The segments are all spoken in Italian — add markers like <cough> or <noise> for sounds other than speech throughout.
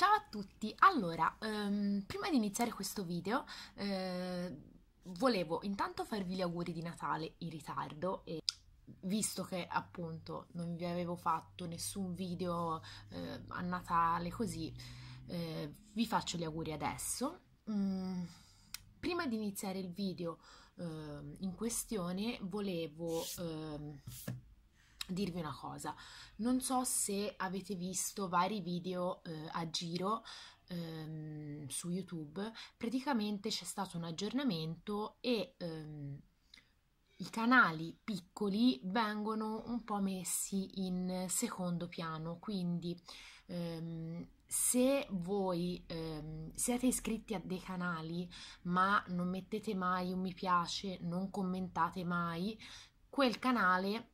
Ciao a tutti, allora, um, prima di iniziare questo video eh, volevo intanto farvi gli auguri di Natale in ritardo e visto che appunto non vi avevo fatto nessun video eh, a Natale così eh, vi faccio gli auguri adesso. Mm, prima di iniziare il video ehm, in questione volevo ehm, dirvi una cosa, non so se avete visto vari video eh, a giro ehm, su YouTube, praticamente c'è stato un aggiornamento e ehm, i canali piccoli vengono un po' messi in secondo piano, quindi ehm, se voi ehm, siete iscritti a dei canali ma non mettete mai un mi piace, non commentate mai, quel canale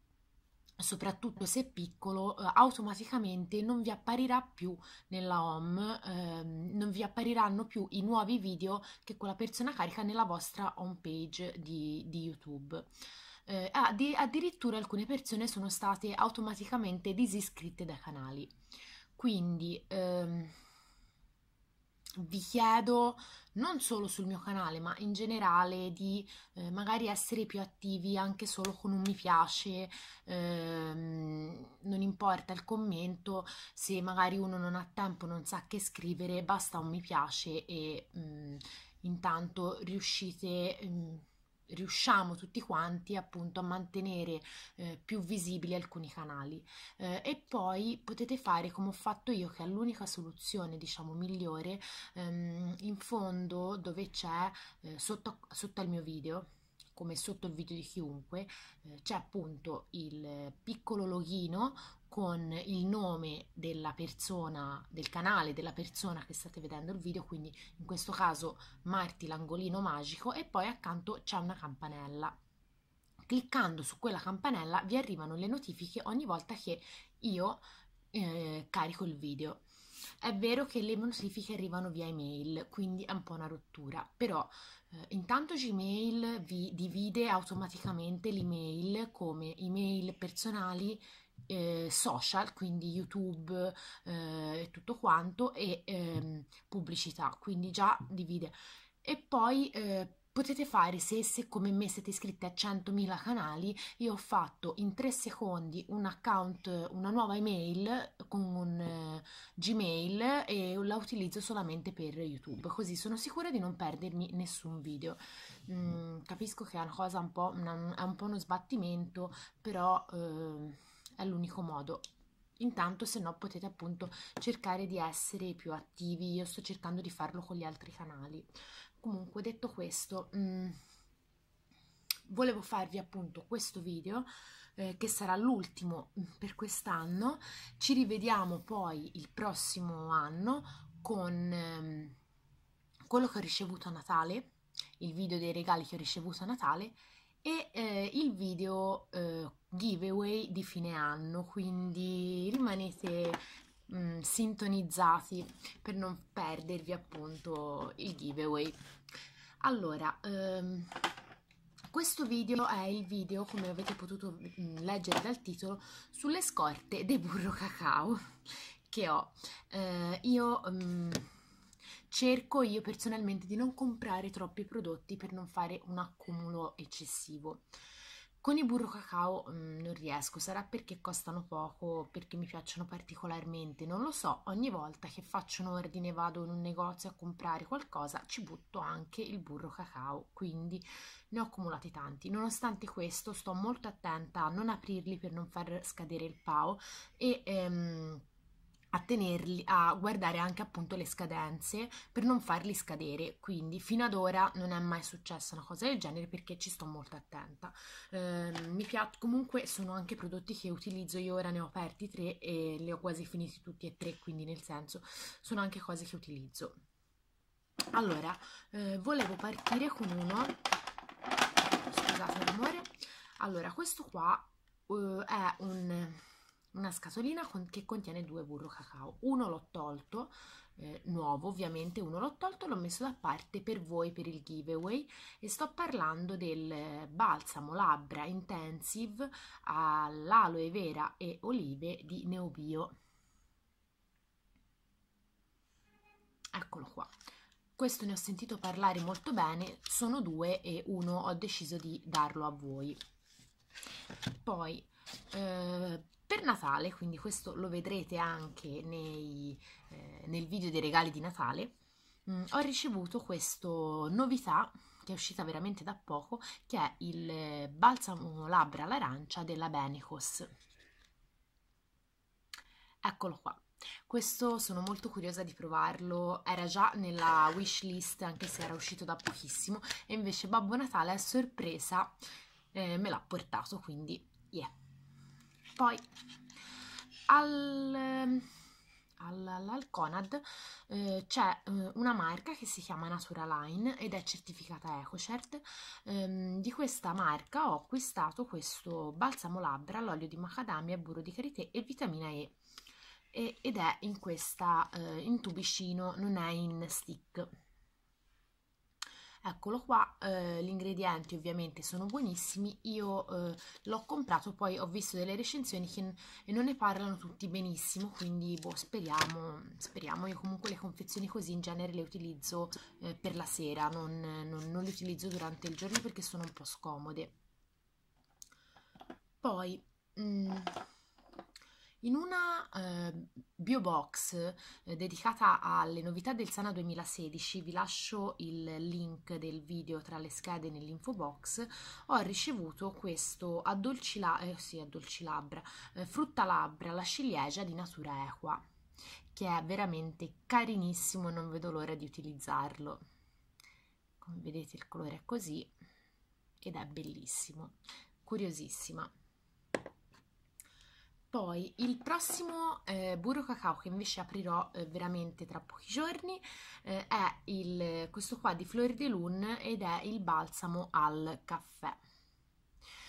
soprattutto se piccolo, eh, automaticamente non vi apparirà più nella home, ehm, non vi appariranno più i nuovi video che quella persona carica nella vostra home page di, di YouTube. Eh, addi- addirittura alcune persone sono state automaticamente disiscritte dai canali. Quindi, ehm, vi chiedo non solo sul mio canale, ma in generale di eh, magari essere più attivi anche solo con un mi piace, ehm, non importa il commento, se magari uno non ha tempo, non sa che scrivere, basta un mi piace e mh, mm, intanto riuscite... Mh, mm, riusciamo tutti quanti appunto a mantenere eh, più visibili alcuni canali eh, e poi potete fare come ho fatto io che è l'unica soluzione diciamo migliore ehm, in fondo dove c'è eh, sotto, sotto al mio video come sotto il video di chiunque, eh, c'è appunto il piccolo loghino con il nome della persona, del canale della persona che state vedendo il video, quindi in questo caso Marti l'angolino magico e poi accanto c'è una campanella. Cliccando su quella campanella vi arrivano le notifiche ogni volta che io eh, carico il video. È vero che le notifiche arrivano via email, quindi è un po' una rottura, però eh, intanto Gmail vi divide automaticamente l'email come email personali eh, social, quindi YouTube eh, e eh, tutto quanto, e ehm, pubblicità, quindi già divide. E poi eh, potete fare se, se come me siete iscritti a 100.000 canali io ho fatto in 3 secondi un account una nuova email con un uh, gmail e la utilizzo solamente per youtube così sono sicura di non perdermi nessun video mm, capisco che è una cosa un po', una, è un po uno sbattimento però uh, è l'unico modo intanto se no potete appunto cercare di essere più attivi io sto cercando di farlo con gli altri canali comunque detto questo mh, mm, volevo farvi appunto questo video eh, che sarà l'ultimo mm, per quest'anno ci rivediamo poi il prossimo anno con ehm, quello che ho ricevuto a Natale il video dei regali che ho ricevuto a Natale e eh, il video eh, giveaway di fine anno quindi rimanete mh, mm, sintonizzati per non perdervi appunto il giveaway. Allora, ehm, questo video è il video, come avete potuto mh, mm, leggere dal titolo, sulle scorte di burro cacao che ho. Eh, io... Mh, mm, cerco io personalmente di non comprare troppi prodotti per non fare un accumulo eccessivo. Con i burro cacao mh, mm, non riesco, sarà perché costano poco, perché mi piacciono particolarmente, non lo so, ogni volta che faccio un ordine vado in un negozio a comprare qualcosa ci butto anche il burro cacao, quindi ne ho accumulati tanti. Nonostante questo sto molto attenta a non aprirli per non far scadere il pao e... Ehm, a, tenerli, a guardare anche appunto le scadenze per non farli scadere. Quindi fino ad ora non è mai successa una cosa del genere perché ci sto molto attenta. Eh, mi piace, comunque sono anche prodotti che utilizzo io ora ne ho aperti tre e li ho quasi finiti tutti e tre, quindi nel senso sono anche cose che utilizzo. Allora, eh, volevo partire con uno, scusate amore, allora questo qua uh, è un una scatolina con, che contiene due burro cacao. Uno l'ho tolto, eh, nuovo ovviamente, uno l'ho tolto, l'ho messo da parte per voi per il giveaway e sto parlando del balsamo labbra intensive all'aloe vera e olive di Neobio. Eccolo qua. Questo ne ho sentito parlare molto bene, sono due e uno ho deciso di darlo a voi. Poi eh, Natale, quindi questo lo vedrete anche nei, eh, nel video dei regali di Natale, mh, mm, ho ricevuto questa novità che è uscita veramente da poco, che è il eh, balsamo labbra all'arancia della Benicos. Eccolo qua. Questo sono molto curiosa di provarlo, era già nella wishlist anche se era uscito da pochissimo e invece Babbo Natale a sorpresa eh, me l'ha portato, quindi poi al, ehm, al, al Conad eh, c'è eh, una marca che si chiama Naturaline ed è certificata EcoCert. Eh, di questa marca ho acquistato questo balsamo labbra l'olio di macadamia, burro di karité e vitamina E ed è in questa eh, in tubicino, non è in stick Eccolo qua, eh, gli ingredienti ovviamente sono buonissimi, io eh, l'ho comprato, poi ho visto delle recensioni che non ne parlano tutti benissimo, quindi boh, speriamo, speriamo, io comunque le confezioni così in genere le utilizzo eh, per la sera, non, non, non le utilizzo durante il giorno perché sono un po' scomode. Poi... Mh, mm, in una eh, Biobox eh, dedicata alle novità del Sana 2016, vi lascio il link del video tra le schede nell'info box, ho ricevuto questo addolci, eh, sì, addolci eh, frutta labbra, la ciliegia di natura equa, che è veramente carinissimo e non vedo l'ora di utilizzarlo. Come vedete il colore è così ed è bellissimo, curiosissima. Poi il prossimo eh, burro cacao che invece aprirò eh, veramente tra pochi giorni eh, è il, questo qua di Fleur de Lune ed è il balsamo al caffè.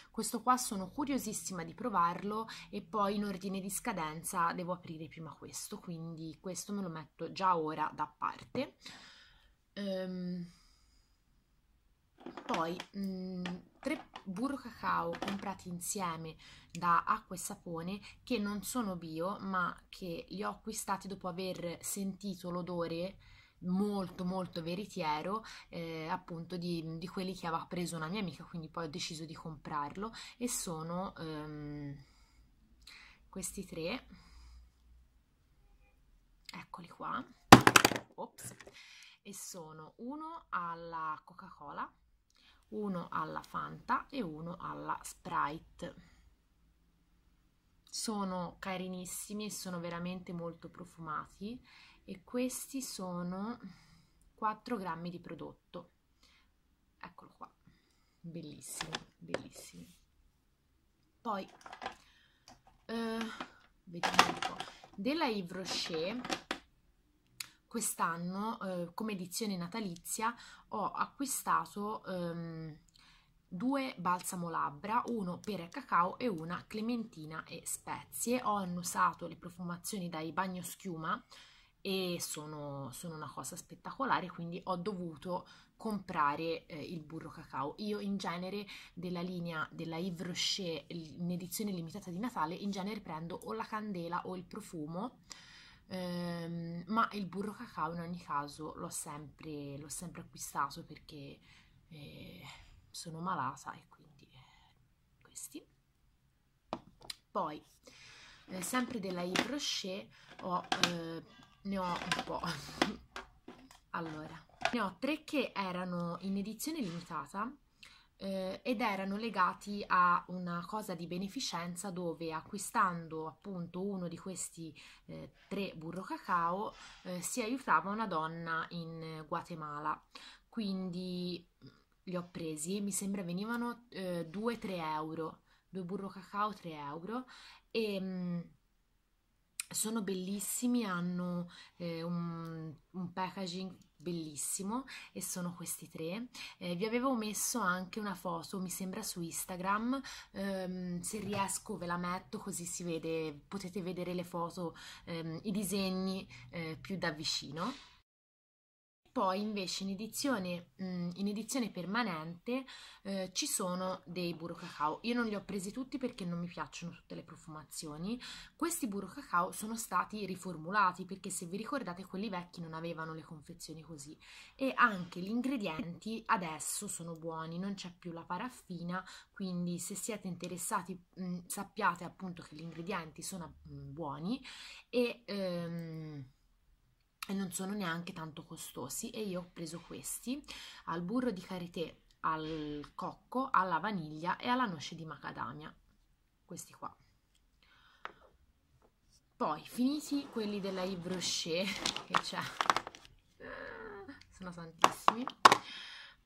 Questo qua sono curiosissima di provarlo e poi in ordine di scadenza devo aprire prima questo, quindi questo me lo metto già ora da parte. Ehm, poi... Mh, mm, tre burro cacao comprati insieme da acqua e sapone che non sono bio ma che li ho acquistati dopo aver sentito l'odore molto molto veritiero eh, appunto di, di, quelli che aveva preso una mia amica quindi poi ho deciso di comprarlo e sono ehm, questi tre eccoli qua Ops. e sono uno alla coca cola uno alla Fanta e uno alla Sprite. Sono carinissimi e sono veramente molto profumati e questi sono 4 grammi di prodotto. Eccolo qua, bellissimi, bellissimi. Poi, eh, vediamo un po', della Yves Rocher quest'anno eh, come edizione natalizia ho acquistato ehm, due balsamo labbra, uno per cacao e una clementina e spezie. Ho annusato le profumazioni dai bagno schiuma e sono, sono, una cosa spettacolare, quindi ho dovuto comprare eh, il burro cacao. Io in genere della linea della Yves Rocher in edizione limitata di Natale, in genere prendo o la candela o il profumo, ehm, ma il burro cacao in ogni caso l'ho sempre, sempre, acquistato perché eh, sono malata e quindi eh, questi. Poi, eh, sempre della Yves Rocher, ho, eh, ne ho un po'. <laughs> allora, ne ho tre che erano in edizione limitata eh, ed erano legati a una cosa di beneficenza dove acquistando appunto uno di questi eh, tre burro cacao eh, si aiutava una donna in Guatemala. Quindi mm, li ho presi e mi sembra venivano 2-3 eh, euro, due burro cacao 3 euro e... Mh, mm, sono bellissimi, hanno eh, un, un, packaging bellissimo e sono questi tre. Eh, vi avevo messo anche una foto, mi sembra su Instagram, ehm, se riesco ve la metto così si vede, potete vedere le foto, ehm, i disegni eh, più da vicino. Poi invece in edizione, mm, in edizione permanente eh, ci sono dei burro cacao. Io non li ho presi tutti perché non mi piacciono tutte le profumazioni. Questi burro cacao sono stati riformulati perché se vi ricordate quelli vecchi non avevano le confezioni così. E anche gli ingredienti adesso sono buoni, non c'è più la paraffina, quindi se siete interessati mh, mm, sappiate appunto che gli ingredienti sono mm, buoni e... Ehm, e non sono neanche tanto costosi e io ho preso questi al burro di karité, al cocco, alla vaniglia e alla noce di macadamia, questi qua. Poi, finiti quelli della Yves Rocher, <laughs> che c'è, sono tantissimi,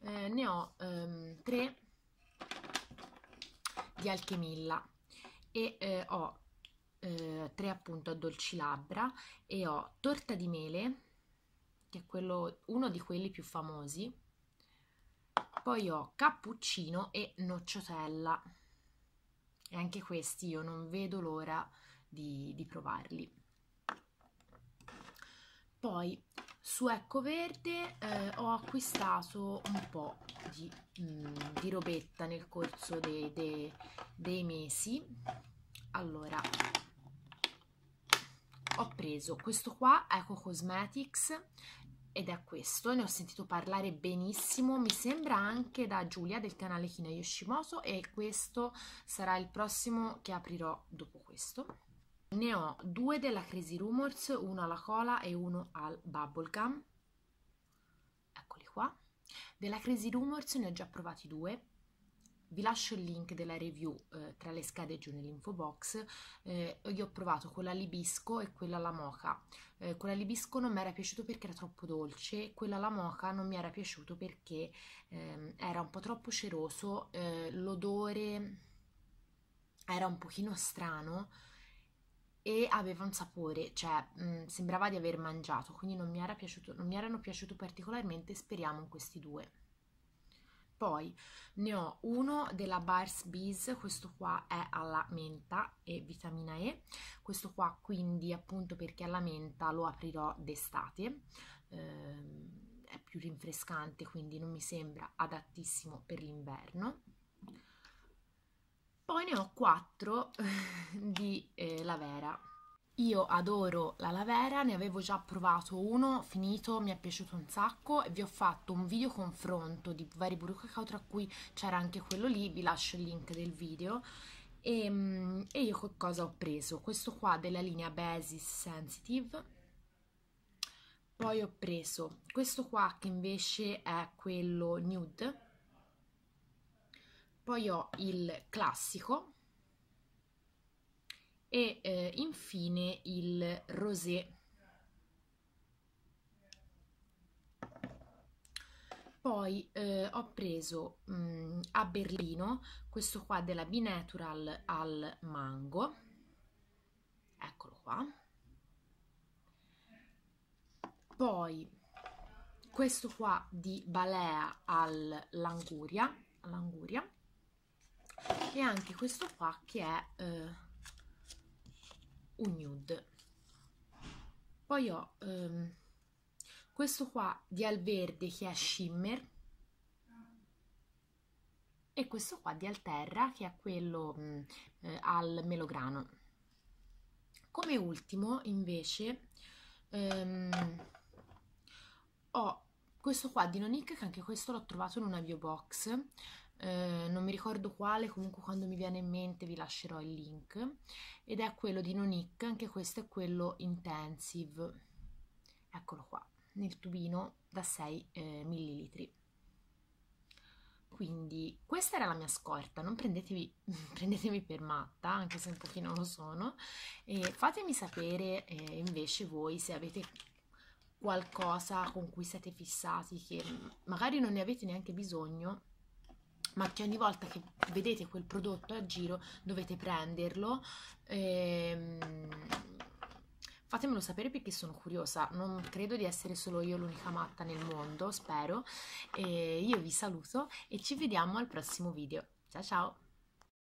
eh, ne ho ehm, tre di Alchemilla e eh, ho eh, tre appunto a dolcilabbra e ho torta di mele, che è quello, uno di quelli più famosi, poi ho cappuccino e nocciotella. E anche questi io non vedo l'ora di, di provarli. Poi su Ecoverde eh, ho acquistato un po' di, mh, mm, di robetta nel corso de, de, dei mesi. Allora, ho preso questo qua, Eco Cosmetics, ed è questo, ne ho sentito parlare benissimo, mi sembra anche da Giulia del canale Kina Yoshimoto e questo sarà il prossimo che aprirò dopo questo. Ne ho due della Crazy Rumors, uno alla cola e uno al bubblegum, eccoli qua. Della Crazy Rumors ne ho già provati due, vi lascio il link della review eh, tra le schede giù nell'info box. Eh, io ho provato quella libisco e quella alla moca. Eh, quella libisco non mi era piaciuto perché era troppo dolce, quella alla moca non mi era piaciuto perché ehm, era un po' troppo ceroso, eh, l'odore era un pochino strano e aveva un sapore, cioè mh, mm, sembrava di aver mangiato, quindi non mi, era piaciuto, non mi erano piaciuti particolarmente, speriamo in questi due. Poi ne ho uno della Bars Bees, questo qua è alla menta e vitamina E, questo qua quindi appunto perché è alla menta lo aprirò d'estate, eh, è più rinfrescante quindi non mi sembra adattissimo per l'inverno. Poi ne ho quattro <laughs> di eh, la Vera io adoro la lavera, ne avevo già provato uno, finito, mi è piaciuto un sacco e vi ho fatto un video confronto di vari burro cacao tra cui c'era anche quello lì, vi lascio il link del video. E, ehm, e io cosa ho preso? Questo qua della linea Basis Sensitive, poi ho preso questo qua che invece è quello nude, poi ho il classico e eh, infine il rosé. Poi eh, ho preso mh, mm, a Berlino questo qua della Be Natural al mango, eccolo qua. Poi questo qua di Balea al languria, languria. e anche questo qua che è... Eh, un nude poi ho ehm, questo qua di Alverde che è shimmer e questo qua di Alterra che è quello mh, mm, eh, al melograno come ultimo invece ehm, ho questo qua di Nonic che anche questo l'ho trovato in una biobox eh, non mi ricordo quale, comunque quando mi viene in mente vi lascerò il link, ed è quello di Nonic, anche questo è quello intensive, eccolo qua, nel tubino da 6 eh, ml. Quindi questa era la mia scorta, non prendetevi, <laughs> prendetemi per matta, anche se un pochino lo sono, e fatemi sapere eh, invece voi se avete qualcosa con cui siete fissati che magari non ne avete neanche bisogno, ma che ogni volta che vedete quel prodotto a giro dovete prenderlo. Ehm, fatemelo sapere perché sono curiosa, non credo di essere solo io l'unica matta nel mondo, spero. E io vi saluto e ci vediamo al prossimo video. Ciao ciao!